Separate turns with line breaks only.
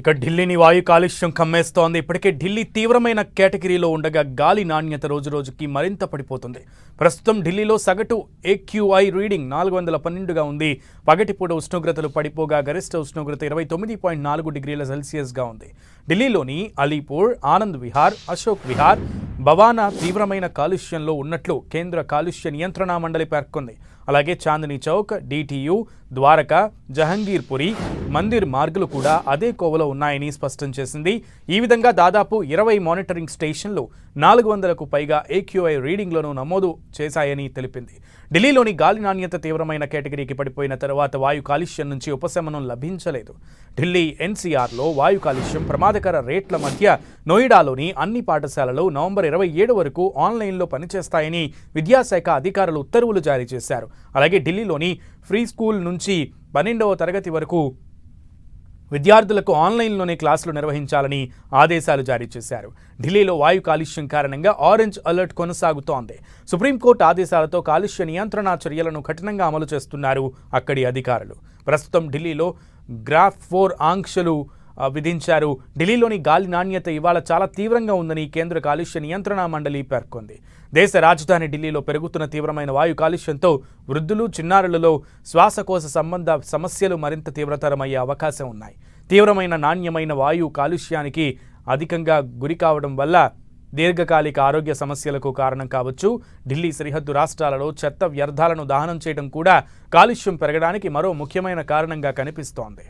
ఇక ఢిల్లీని వాయు కాలుష్యం కమ్మేస్తోంది ఇప్పటికే ఢిల్లీ తీవ్రమైన కేటగిరీలో ఉండగా గాలి నాణ్యత రోజుకి మరింత పడిపోతుంది ప్రస్తుతం ఢిల్లీలో సగటు ఏక్యూఐ రీడింగ్ నాలుగు వందల పన్నెండుగా ఉంది పగటిపూట ఉష్ణోగ్రతలు పడిపోగా గరిష్ట ఉష్ణోగ్రత ఇరవై తొమ్మిది పాయింట్ నాలుగు డిగ్రీల సెల్సియస్గా ఉంది ఢిల్లీలోని అలీపూర్ ఆనంద్ విహార్ అశోక్ విహార్ భవానా తీవ్రమైన కాలుష్యంలో ఉన్నట్లు కేంద్ర కాలుష్య నియంత్రణ మండలి పేర్కొంది అలాగే చాందినీ చౌక్ డిటియు ద్వారకా జహంగీర్పురి మందిర్ మార్గులు కూడా అదే కోవలో ఉన్నాయని స్పష్టం చేసింది ఈ విధంగా దాదాపు ఇరవై మానిటరింగ్ స్టేషన్లు నాలుగు వందలకు పైగా ఏక్యూఐ రీడింగ్లను నమోదు చేశాయని తెలిపింది ఢిల్లీలోని గాలి నాణ్యత తీవ్రమైన కేటగిరీకి పడిపోయిన తర్వాత వాయు కాలుష్యం నుంచి ఉపశమనం లభించలేదు ఢిల్లీ ఎన్సీఆర్లో వాయు కాలుష్యం ప్రమాదకర రేట్ల మధ్య నోయిడాలోని అన్ని పాఠశాలలు నవంబర్ ఇరవై ఏడు వరకు ఆన్లైన్లో పనిచేస్తాయని విద్యాశాఖ అధికారులు ఉత్తర్వులు జారీ చేశారు అలాగే ఢిల్లీలోని ఫ్రీ స్కూల్ నుంచి పన్నెండవ తరగతి వరకు విద్యార్థులకు ఆన్లైన్లోనే క్లాసులు నిర్వహించాలని ఆదేశాలు జారీ చేశారు ఢిల్లీలో వాయు కాలుష్యం కారణంగా ఆరెంజ్ అలర్ట్ కొనసాగుతోంది సుప్రీంకోర్టు ఆదేశాలతో కాలుష్య నియంత్రణ చర్యలను కఠినంగా అమలు చేస్తున్నారు అక్కడి అధికారులు ప్రస్తుతం ఢిల్లీలో గ్రాఫ్ ఫోర్ ఆంక్షలు విధించారు ఢిల్లీలోని గాలి నాణ్యత ఇవాళ చాలా తీవ్రంగా ఉందని కేంద్ర కాలుష్య నియంత్రణ మండలి పేర్కొంది దేశ రాజధాని ఢిల్లీలో పెరుగుతున్న తీవ్రమైన వాయు కాలుష్యంతో వృద్ధులు చిన్నారులలో శ్వాసకోశ సంబంధ సమస్యలు మరింత తీవ్రతరమయ్యే అవకాశం ఉన్నాయి తీవ్రమైన నాణ్యమైన వాయు కాలుష్యానికి అధికంగా గురి కావడం వల్ల దీర్ఘకాలిక ఆరోగ్య సమస్యలకు కారణం కావచ్చు ఢిల్లీ సరిహద్దు రాష్ట్రాలలో చెత్త వ్యర్థాలను దహనం చేయడం కూడా కాలుష్యం పెరగడానికి మరో ముఖ్యమైన కారణంగా కనిపిస్తోంది